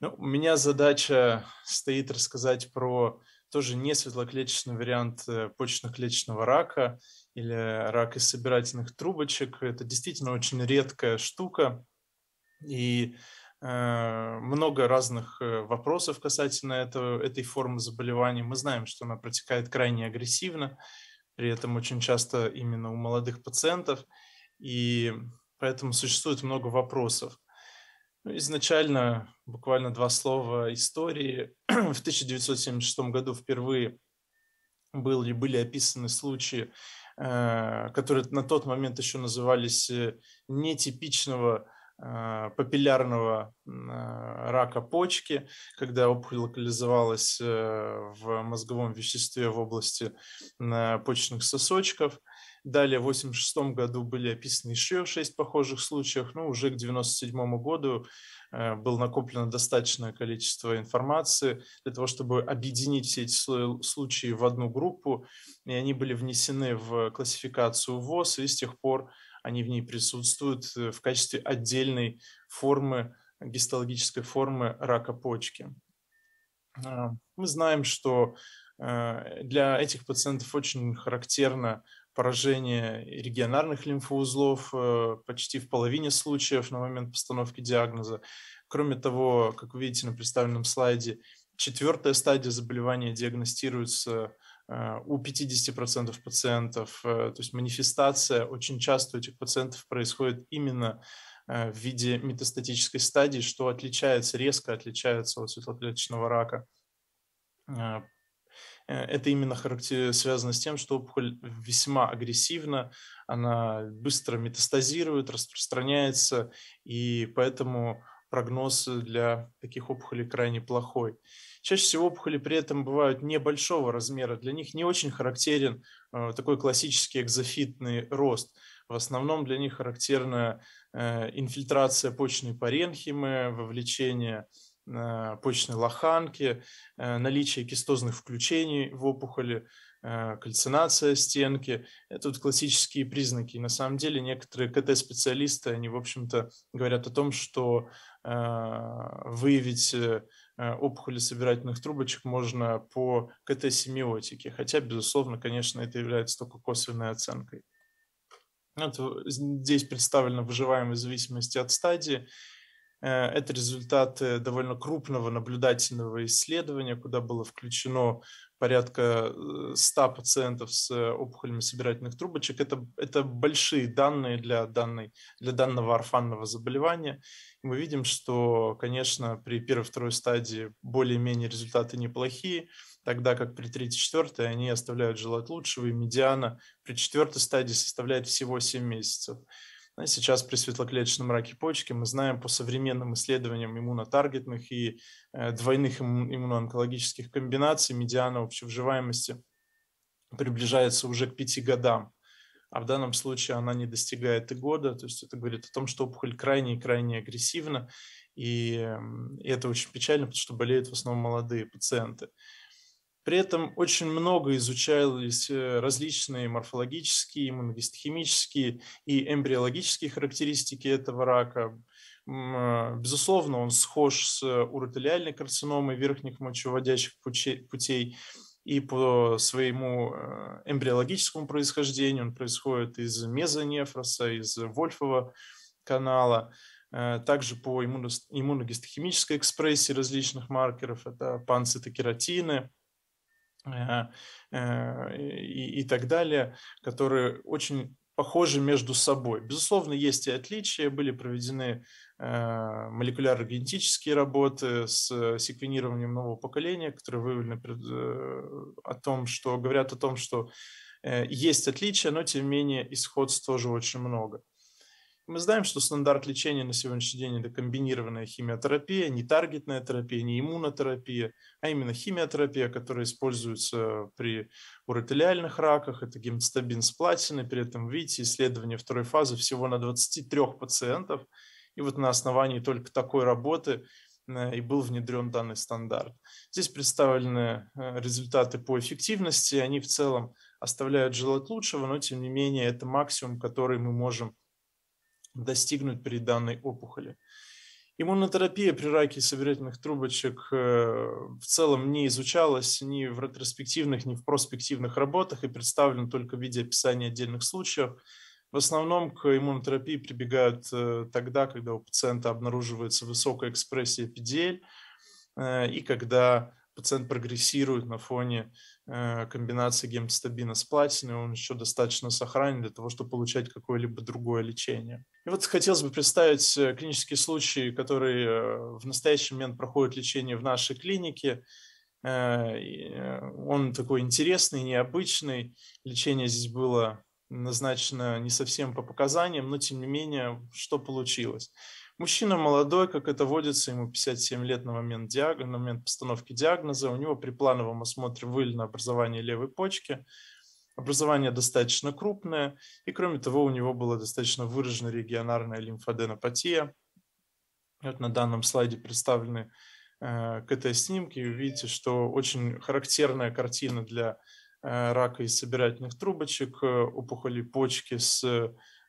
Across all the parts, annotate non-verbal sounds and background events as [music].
Ну, у меня задача стоит рассказать про тоже не светлоклеточный вариант э, почечно-клеточного рака или рак из собирательных трубочек. Это действительно очень редкая штука. И э, много разных э, вопросов касательно этого, этой формы заболевания. Мы знаем, что она протекает крайне агрессивно, при этом очень часто именно у молодых пациентов, и поэтому существует много вопросов. Ну, изначально, буквально два слова истории. [clears throat] В 1976 году впервые были, были описаны случаи, э, которые на тот момент еще назывались э, нетипичного э, папиллярного рака почки, когда опухоль локализовалась в мозговом веществе в области почечных сосочков – Далее в 1986 году были описаны еще шесть похожих случаев, но ну, уже к 1997 году э, было накоплено достаточное количество информации для того, чтобы объединить все эти случаи в одну группу, и они были внесены в классификацию ВОЗ, и с тех пор они в ней присутствуют э, в качестве отдельной формы, гистологической формы рака почки. Э, мы знаем, что для этих пациентов очень характерно поражение регионарных лимфоузлов э, почти в половине случаев на момент постановки диагноза. Кроме того, как вы видите на представленном слайде, четвертая стадия заболевания диагностируется э, у 50% пациентов. Э, то есть манифестация очень часто у этих пациентов происходит именно в виде метастатической стадии, что отличается, резко отличается от светлоклеточного рака. Э, это именно характер... связано с тем, что опухоль весьма агрессивна, она быстро метастазирует, распространяется, и поэтому прогноз для таких опухолей крайне плохой. Чаще всего опухоли при этом бывают небольшого размера, для них не очень характерен э, такой классический экзофитный рост. В основном для них характерна э, инфильтрация почной паренхимы, вовлечение Э, почечной лоханки, э, наличие кистозных включений в опухоли, э, кальцинация стенки. Это вот классические признаки. И на самом деле некоторые КТ-специалисты, они, в общем-то, говорят о том, что выявить опухоли собирательных трубочек можно по КТ-семиотике. Хотя, безусловно, конечно, это является только косвенной оценкой. Вот здесь представлена выживаемость в зависимости от стадии. Э, это результаты довольно крупного наблюдательного исследования, куда было включено порядка 100 э, пациентов с э, опухолями собирательных трубочек. Это, это большие данные для, данной, для данного орфанного заболевания. И мы видим, что, конечно, при первой-второй стадии более-менее результаты неплохие, тогда как при третьей-четвертой они оставляют желать лучшего, и медиана при четвертой стадии составляет всего 7 месяцев. А сейчас при светлоклеточном раке почки мы знаем по современным исследованиям иммунотаргетных и э, двойных иммуноонкологических комбинаций медиана общевживаемости приближается уже к пяти годам, а в данном случае она не достигает и года. То есть это говорит о том, что опухоль крайне и крайне агрессивна, и эм, это очень печально, потому что болеют в основном молодые пациенты. При этом очень много изучались э, различные морфологические, иммуногистохимические и эмбриологические характеристики этого рака. Э, безусловно, он схож с уротелиальной карциномой верхних мочеводящих путей и по своему э, эмбриологическому происхождению он происходит из мезонефроса, из Вольфова канала также по иммуногистохимической экспрессии различных маркеров, это панцитокератины, а, э, и, и так далее, которые очень похожи между собой. Безусловно, есть и отличия. Были проведены а, молекулярно-генетические работы с э, секвенированием нового поколения, которые выявлены э, о том, что говорят о том, что есть отличия, но тем не менее исходств тоже очень много. Мы знаем, что стандарт лечения на сегодняшний день – это комбинированная химиотерапия, не таргетная терапия, не иммунотерапия, а именно химиотерапия, которая используется при уротелиальных раках. Это гемостабин с платиной. При этом, видите, исследование второй фазы всего на 23 пациентов. И вот на основании только такой работы э, и был внедрен данный стандарт. Здесь представлены э, результаты по эффективности. Они в целом оставляют желать лучшего, но тем не менее это максимум, который мы можем достигнуть при данной опухоли. Иммунотерапия при раке собирательных трубочек э, в целом не изучалась ни в ретроспективных, ни в проспективных работах и представлена только в виде описания отдельных случаев. В основном к иммунотерапии прибегают э, тогда, когда у пациента обнаруживается высокая экспрессия PDL э, и когда пациент прогрессирует на фоне Э, комбинации гемостабина с платиной, он еще достаточно сохранен для того, чтобы получать какое-либо другое лечение. И вот хотелось бы представить э, клинические случаи, которые э, в настоящий момент проходят лечение в нашей клинике. Он такой интересный, необычный. Лечение здесь было назначено не совсем по показаниям, но тем не менее, что получилось. Мужчина молодой, как это водится, ему 57 лет на момент, диаг... на момент постановки диагноза. У него при плановом осмотре выявлено образование левой почки. Образование достаточно крупное, и кроме того у него была достаточно выражена регионарная лимфоденопатия. Вот на данном слайде представлены э, КТ-снимки, вы видите, что очень характерная картина для э, рака из собирательных трубочек, э, опухоли почки с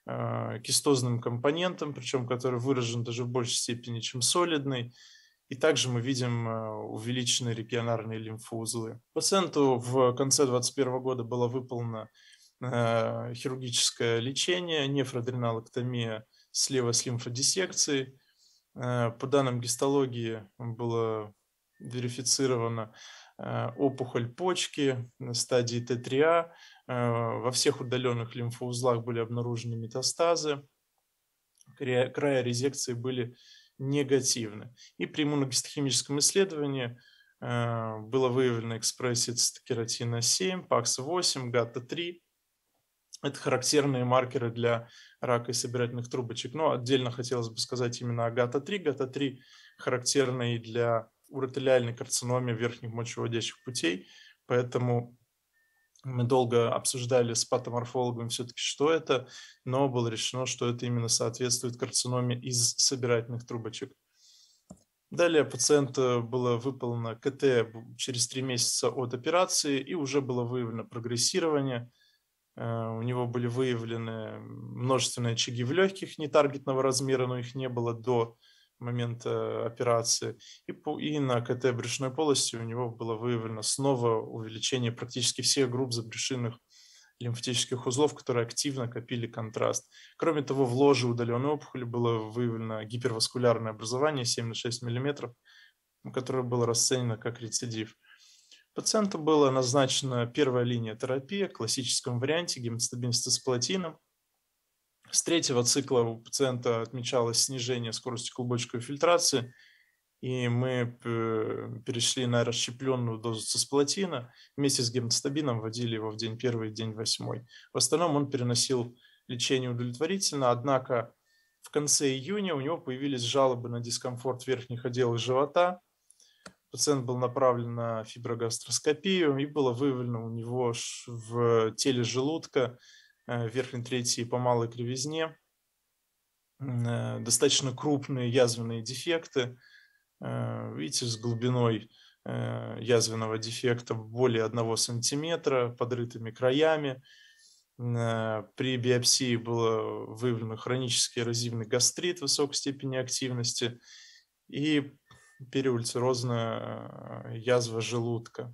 Э, кистозным компонентом, причем который выражен даже в большей степени, чем солидный. И также мы видим э, увеличенные регионарные лимфоузлы. Пациенту в конце 2021 года было выполнено э, хирургическое лечение, нефроадренолоктомия слева с лимфодиссекцией. По данным гистологии было верифицировано опухоль почки на стадии Т3А, Э, во всех удаленных лимфоузлах были обнаружены метастазы, края резекции были негативны. И при иммуногистохимическом исследовании э, было выявлено экспрессия цитокератина 7, ПАКС-8, ГАТА-3. Это характерные маркеры для рака и собирательных трубочек. Но отдельно хотелось бы сказать именно о ГАТА-3. ГАТА-3 характерный для уротелиальной карциноме верхних мочеводящих путей, поэтому мы долго обсуждали с патоморфологом все-таки, что это, но было решено, что это именно соответствует карциноме из собирательных трубочек. Далее пациента э, было выполнено КТ через три месяца от операции и уже было выявлено прогрессирование. Э, у него были выявлены множественные очаги в легких нетаргетного размера, но их не было до момента э, операции, и, по, и на КТ брюшной полости у него было выявлено снова увеличение практически всех групп забрюшинных лимфатических узлов, которые активно копили контраст. Кроме того, в ложе удаленной опухоли было выявлено гиперваскулярное образование 7,6 мм, которое было расценено как рецидив. Пациенту была назначена первая линия терапии в классическом варианте гемостабинисты с платином, с третьего цикла у пациента отмечалось снижение скорости клубочковой фильтрации, и мы э, перешли на расщепленную дозу цисплатина. Вместе с гемостабином вводили его в день первый и день восьмой. В остальном он переносил лечение удовлетворительно, однако в конце июня у него появились жалобы на дискомфорт верхних отделов живота. Пациент был направлен на фиброгастроскопию и было выявлено у него в теле желудка Э, верхней трети по малой кривизне, э, достаточно крупные язвенные дефекты, э, видите, с глубиной язвенного дефекта более 1 сантиметра, подрытыми краями. При биопсии было выявлено хронический эрозивный гастрит высокой степени активности и переульцерозная язва желудка.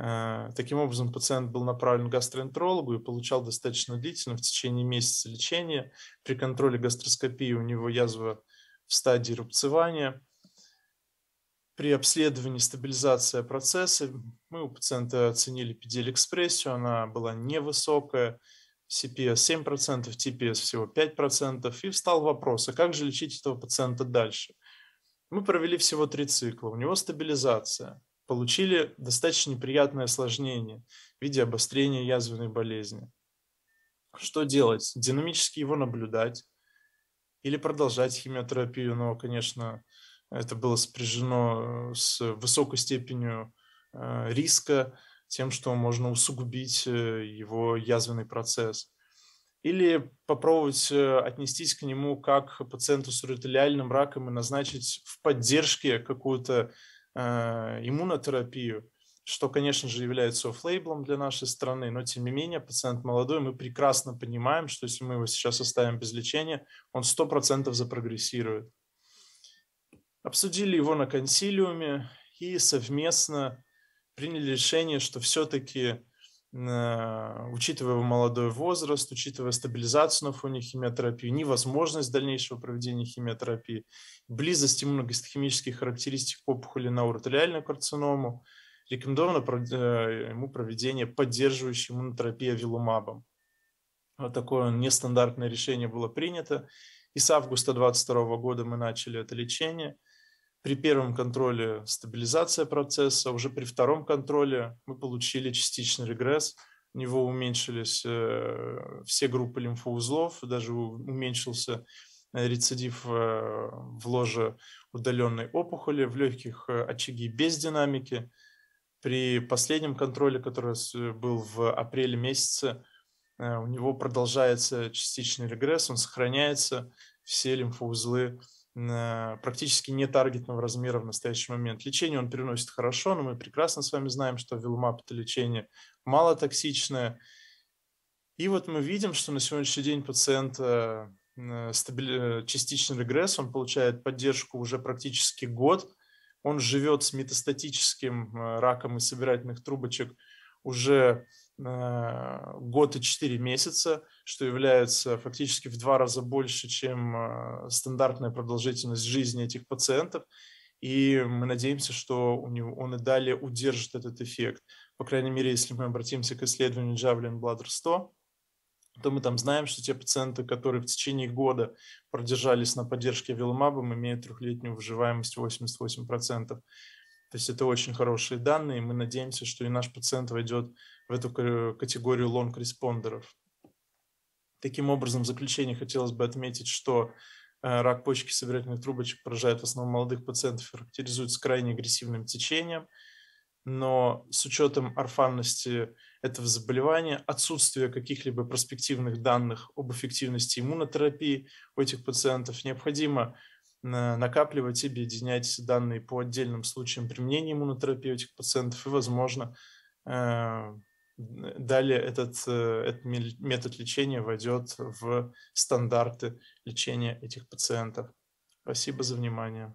Э, таким образом, пациент был направлен к гастроэнтерологу и получал достаточно длительно, в течение месяца лечения. При контроле гастроскопии у него язва в стадии рубцевания. При обследовании стабилизация процесса мы у пациента оценили педиль-экспрессию, она была невысокая, CPS 7%, TPS всего 5%, и встал вопрос, а как же лечить этого пациента дальше? Мы провели всего три цикла, у него стабилизация – получили достаточно неприятное осложнение в виде обострения язвенной болезни. Что делать? Динамически его наблюдать или продолжать химиотерапию, но, конечно, это было сопряжено с высокой степенью э, риска, тем, что можно усугубить э, его язвенный процесс. Или попробовать э, отнестись к нему как к пациенту с уротелиальным раком и назначить в поддержке какую-то Э, иммунотерапию, что, конечно же, является оффлейблом для нашей страны, но тем не менее пациент молодой, мы прекрасно понимаем, что если мы его сейчас оставим без лечения, он 100% запрогрессирует. Обсудили его на консилиуме и совместно приняли решение, что все-таки Э, учитывая молодой возраст, учитывая стабилизацию на фоне химиотерапии, невозможность дальнейшего проведения химиотерапии, близость иммуногистохимических характеристик опухоли на уротелиальную карциному, рекомендовано э, ему проведение поддерживающей иммунотерапии вилумабом. Вот такое нестандартное решение было принято. И с августа 2022 года мы начали это лечение – при первом контроле стабилизация процесса, уже при втором контроле мы получили частичный регресс, у него уменьшились э, все группы лимфоузлов, даже уменьшился э, рецидив э, в ложе удаленной опухоли, в легких очаги без динамики. При последнем контроле, который был в апреле месяце, у него продолжается частичный регресс, он сохраняется, все лимфоузлы практически не таргетного размера в настоящий момент. Лечение он переносит хорошо, но мы прекрасно с вами знаем, что вилмап – это лечение малотоксичное. И вот мы видим, что на сегодняшний день пациент э, стабили... Э, частичный регресс, он получает поддержку уже практически год, он живет с метастатическим э, раком и собирательных трубочек уже Э, год и четыре месяца, что является фактически в два раза больше, чем э, стандартная продолжительность жизни этих пациентов. И мы надеемся, что у него, он и далее удержит этот эффект. По крайней мере, если мы обратимся к исследованию Javelin Bladder 100, то мы там знаем, что те пациенты, которые в течение года продержались на поддержке вилмабом, имеют трехлетнюю выживаемость 88%. То есть это очень хорошие данные. Мы надеемся, что и наш пациент войдет в эту категорию лонг-респондеров. Таким образом, в заключение хотелось бы отметить, что э, рак почки собирательных трубочек поражает в основном молодых пациентов и характеризуется крайне агрессивным течением. Но с учетом орфанности этого заболевания, отсутствия каких-либо проспективных данных об эффективности иммунотерапии у этих пациентов, необходимо накапливать и объединять данные по отдельным случаям применения иммунотерапии этих пациентов и, возможно, э, далее этот, э, этот метод лечения войдет в стандарты лечения этих пациентов. Спасибо за внимание.